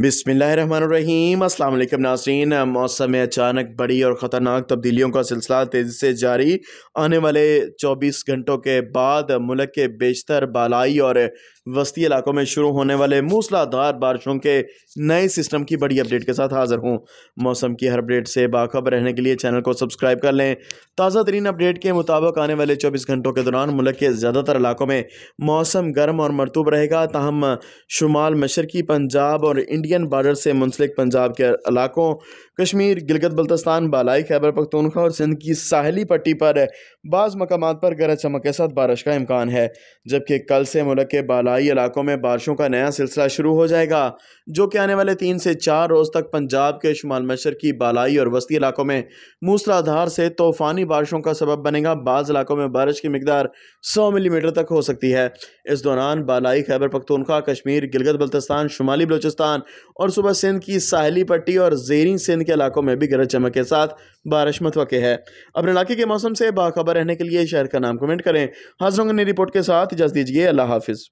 बिसमीम अल्लाम मौसम में अचानक बड़ी और ख़तरनाक तब्दीलियों का सिलसिला तेज़ी से जारी आने वाले 24 घंटों के बाद मुल्क के बेशतर बालाई और वस्ती इलाकों में शुरू होने वाले मूसलाधार बारिशों के नए सिस्टम की बड़ी अपडेट के साथ हाज़िर हूँ मौसम की हर अपडेट से बाखबर रहने के लिए चैनल को सब्सक्राइब कर लें ताज़ा तरीन अपडेट के मुताबिक आने वाले चौबीस घंटों के दौरान मुल्क के ज़्यादातर इलाकों में मौसम गर्म और मरतूब रहेगा तहम शुमाल मशरकी पंजाब और इंडिया इंडियन बार्डर से मुंसलिक पंजाब के इलाकों कश्मीर गिलगत बल्तस्तान बालाई खैबर पख्तूनखा और सिंध की साहली पट्टी पर बाज़ मकाम पर गरज चमक के साथ बारिश का इम्कान है जबकि कल से मुल्क के बालाई इलाकों में बारिशों का नया सिलसिला शुरू हो जाएगा जो कि आने वाले तीन से चार रोज़ तक पंजाब के शुमाल मशर की बालाई और वस्ती इलाकों में मूसलाधार से तूफ़ानी बारिशों का सबब बनेगा बाज़ इलाकों में बारिश की मकदार सौ मिलीमीटर तक हो सकती है इस दौरान बालाई खैबर पखतूनखा कश्मीर गिलगत बल्तस्तान शुमाली बलोचिस्तान और सुबह सिंध की साहली पट्टी और जेरी सिंध के इलाकों में भी गरज चमक के साथ बारिश मतवक़ है अपने इलाके के मौसम से बाखबर रहने के लिए शहर का नाम कमेंट करें हाजरों ने रिपोर्ट के साथ इजाज़ दीजिए अल्लाह हाफिज़